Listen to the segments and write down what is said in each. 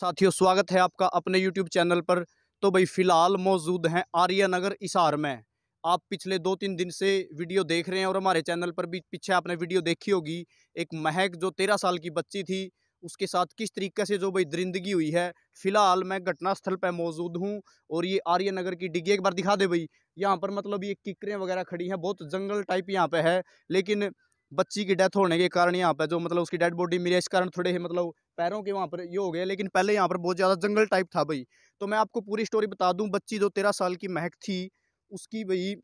साथियों स्वागत है आपका अपने यूट्यूब चैनल पर तो भाई फ़िलहाल मौजूद हैं आर्या नगर इसार में आप पिछले दो तीन दिन से वीडियो देख रहे हैं और हमारे चैनल पर भी पीछे आपने वीडियो देखी होगी एक महक जो तेरह साल की बच्ची थी उसके साथ किस तरीके से जो भाई दरिंदगी हुई है फ़िलहाल मैं घटनास्थल पर मौजूद हूँ और ये आर्यनगर नगर की डिग्गी एक बार दिखा दे भाई यहाँ पर मतलब ये किकरें वगैरह खड़ी हैं बहुत जंगल टाइप यहाँ पर है लेकिन बच्ची की डेथ होने के कारण यहाँ पर जो मतलब उसकी डेड बॉडी मिली है इस कारण थोड़े ही मतलब पैरों के वहाँ पर ये हो गया लेकिन पहले यहाँ पर बहुत ज़्यादा जंगल टाइप था भाई तो मैं आपको पूरी स्टोरी बता दूँ बच्ची जो तेरह साल की महक थी उसकी भाई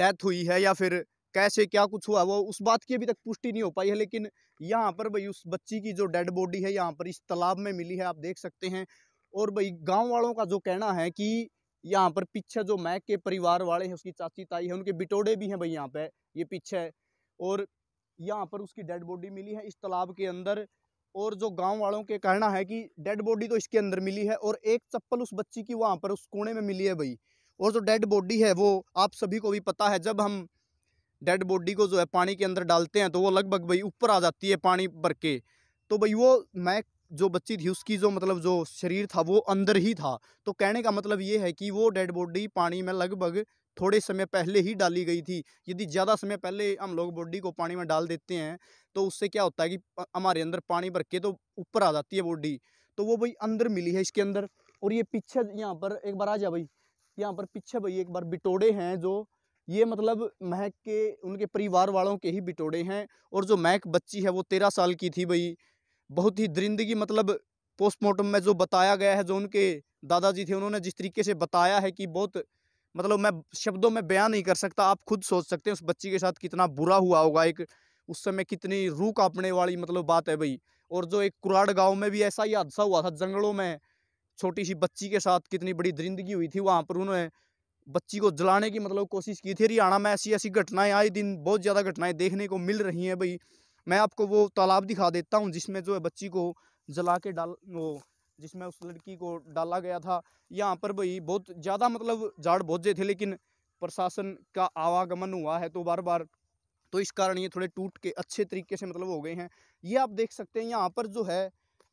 डेथ हुई है या फिर कैसे क्या कुछ हुआ वो उस बात की अभी तक पुष्टि नहीं हो पाई है लेकिन यहाँ पर भाई उस बच्ची की जो डेड बॉडी है यहाँ पर इस तालाब में मिली है आप देख सकते हैं और भाई गांव वालों का जो कहना है कि यहाँ पर पीछे जो मैक के परिवार वाले हैं उसकी चाची ताई है उनके बिटोड़े भी हैं भाई यहाँ पे ये पीछे और यहाँ पर उसकी डेड बॉडी मिली है इस तालाब के अंदर और जो गांव वालों के कहना है कि डेड बॉडी तो इसके अंदर मिली है और एक चप्पल उस बच्ची की वहां पर उस कोने में मिली है भाई और जो डेड बॉडी है वो आप सभी को भी पता है जब हम डेड बॉडी को जो है पानी के अंदर डालते हैं तो वो लगभग भाई ऊपर आ जाती है पानी भर के तो भाई वो मैं जो बच्ची थी उसकी जो मतलब जो शरीर था वो अंदर ही था तो कहने का मतलब ये है कि वो डेड बॉडी पानी में लगभग थोड़े समय पहले ही डाली गई थी यदि ज़्यादा समय पहले हम लोग बॉडी को पानी में डाल देते हैं तो उससे क्या होता है कि हमारे अंदर पानी भर के तो ऊपर आ जाती है बॉडी तो वो भाई अंदर मिली है इसके अंदर और ये पीछे यहाँ पर एक बार आ जा भाई यहाँ पर पीछे भाई एक बार बिटोड़े हैं जो ये मतलब महक के उनके परिवार वालों के ही बिटोड़े हैं और जो महक बच्ची है वो तेरह साल की थी भाई बहुत ही दरिंदगी मतलब पोस्टमार्टम में जो बताया गया है जो उनके दादाजी थे उन्होंने जिस तरीके से बताया है कि बहुत मतलब मैं शब्दों में बयान नहीं कर सकता आप खुद सोच सकते हैं उस बच्ची के साथ कितना बुरा हुआ होगा एक उस समय कितनी रूह कांपने वाली मतलब बात है भाई और जो एक कुराड़ गांव में भी ऐसा ही हादसा हुआ था जंगलों में छोटी सी बच्ची के साथ कितनी बड़ी दरिंदगी हुई थी वहाँ पर उन्होंने बच्ची को जलाने की मतलब कोशिश की थी हरियाणा में ऐसी ऐसी घटनाएं आए दिन बहुत ज़्यादा घटनाएं देखने को मिल रही हैं भाई मैं आपको वो तालाब दिखा देता हूँ जिसमें जो है बच्ची को जला के डाल वो जिसमें उस लड़की को डाला गया था यहाँ पर भाई बहुत ज़्यादा मतलब झाड़ बोझे थे लेकिन प्रशासन का आवागमन हुआ है तो बार बार तो इस कारण ये थोड़े टूट के अच्छे तरीके से मतलब हो गए हैं ये आप देख सकते हैं यहाँ पर जो है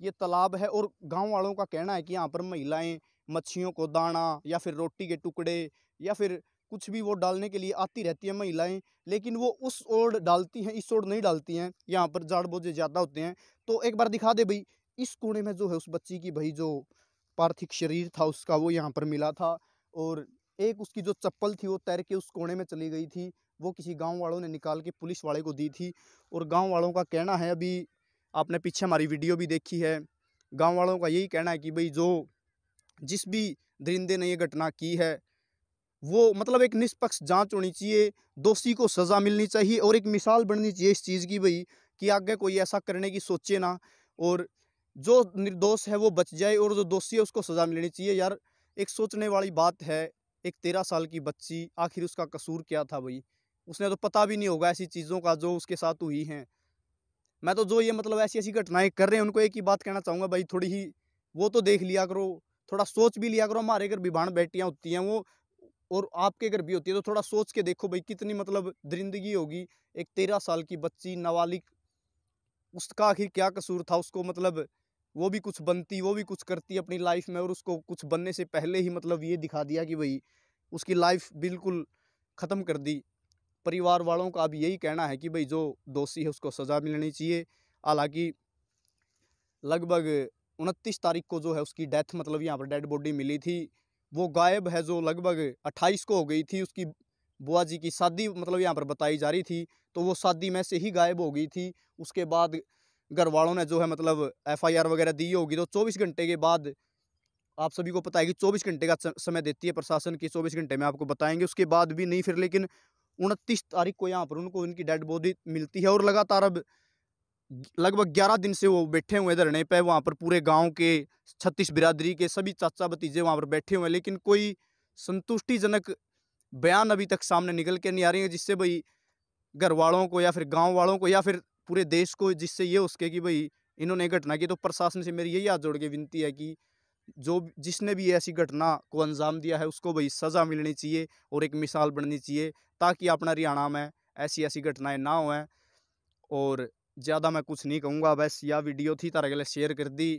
ये तालाब है और गाँव वालों का कहना है कि यहाँ पर महिलाएं मच्छियों को दाना या फिर रोटी के टुकड़े या फिर कुछ भी वो डालने के लिए आती रहती हैं महिलाएं लेकिन वो उस ओर डालती हैं इस ओर नहीं डालती हैं यहाँ पर जाड़ बोझे ज़्यादा होते हैं तो एक बार दिखा दे भाई इस कोने में जो है उस बच्ची की भाई जो पार्थिव शरीर था उसका वो यहाँ पर मिला था और एक उसकी जो चप्पल थी वो तैर के उस कोने में चली गई थी वो किसी गांव वालों ने निकाल के पुलिस वाले को दी थी और गांव वालों का कहना है अभी आपने पीछे हमारी वीडियो भी देखी है गांव वालों का यही कहना है कि भाई जो जिस भी दरिंदे ने ये घटना की है वो मतलब एक निष्पक्ष जांच होनी चाहिए दोषी को सज़ा मिलनी चाहिए और एक मिसाल बननी चाहिए इस चीज़ की भाई कि आगे कोई ऐसा करने की सोचे ना और जो निर्दोष है वो बच जाए और जो दोषी है उसको सज़ा मिलनी चाहिए यार एक सोचने वाली बात है एक तेरह साल की बच्ची आखिर उसका कसूर क्या था भाई उसने तो पता भी नहीं होगा ऐसी चीज़ों का जो उसके साथ हुई हैं मैं तो जो ये मतलब ऐसी ऐसी घटनाएं कर रहे हैं उनको एक ही बात कहना चाहूँगा भाई थोड़ी ही वो तो देख लिया करो थोड़ा सोच भी लिया करो हमारे घर बिभान बेटियाँ होती हैं वो और आपके घर भी होती है तो थोड़ा सोच के देखो भाई कितनी मतलब दरिंदगी होगी एक तेरह साल की बच्ची नाबालिग उसका आखिर क्या कसूर था उसको मतलब वो भी कुछ बनती वो भी कुछ करती अपनी लाइफ में और उसको कुछ बनने से पहले ही मतलब ये दिखा दिया कि भाई उसकी लाइफ बिल्कुल ख़त्म कर दी परिवार वालों का अब यही कहना है कि भाई जो दोषी है उसको सज़ा मिलनी चाहिए हालांकि लगभग उनतीस तारीख को जो है उसकी डेथ मतलब यहाँ पर डेड बॉडी मिली थी वो गायब है जो लगभग अट्ठाईस को हो गई थी उसकी बुआ जी की शादी मतलब यहाँ पर बताई जा रही थी तो वो शादी में से ही गायब हो गई थी उसके बाद घर वालों ने जो है मतलब एफआईआर वगैरह दी होगी तो चौबीस घंटे के बाद आप सभी को पता है कि चौबीस घंटे का समय देती है प्रशासन की चौबीस घंटे में आपको बताएंगे उसके बाद भी नहीं फिर लेकिन उनतीस तारीख को यहाँ पर उनको उनकी डेड बॉडी मिलती है और लगातार अब लगभग ग्यारह दिन से वो बैठे हुए धरने पर वहाँ पर पूरे गांव के छत्तीस बिरादरी के सभी चाचा भतीजे वहाँ पर बैठे हुए हैं लेकिन कोई संतुष्टिजनक बयान अभी तक सामने निकल के नहीं आ रही है जिससे भाई घर वालों को या फिर गाँव वालों को या फिर पूरे देश को जिससे ये हो सके कि भाई इन्होंने घटना की तो प्रशासन से मेरी यही हाथ जोड़ के विनती है कि जो जिसने भी ऐसी घटना को अंजाम दिया है उसको भाई सज़ा मिलनी चाहिए और एक मिसाल बननी चाहिए ताकि अपना हरियाणा में ऐसी ऐसी घटनाएं ना हो और ज़्यादा मैं कुछ नहीं कहूँगा बस यह वीडियो थी तारे गले शेयर कर दी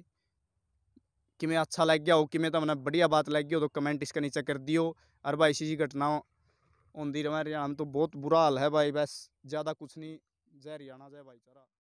कि मैं अच्छा लग गया हो कि मैं तो मैंने बढ़िया बात लग गई हो तो कमेंट इसके नीचे कर दियो अरे भाई ऐसी घटना होती रहा हरियाणा में तो बहुत बुरा हाल है भाई बस ज़्यादा कुछ नहीं ਜ਼ਹਿਰੀਆਣਾ ਜ਼ੈ ਭਾਈਚਾਰਾ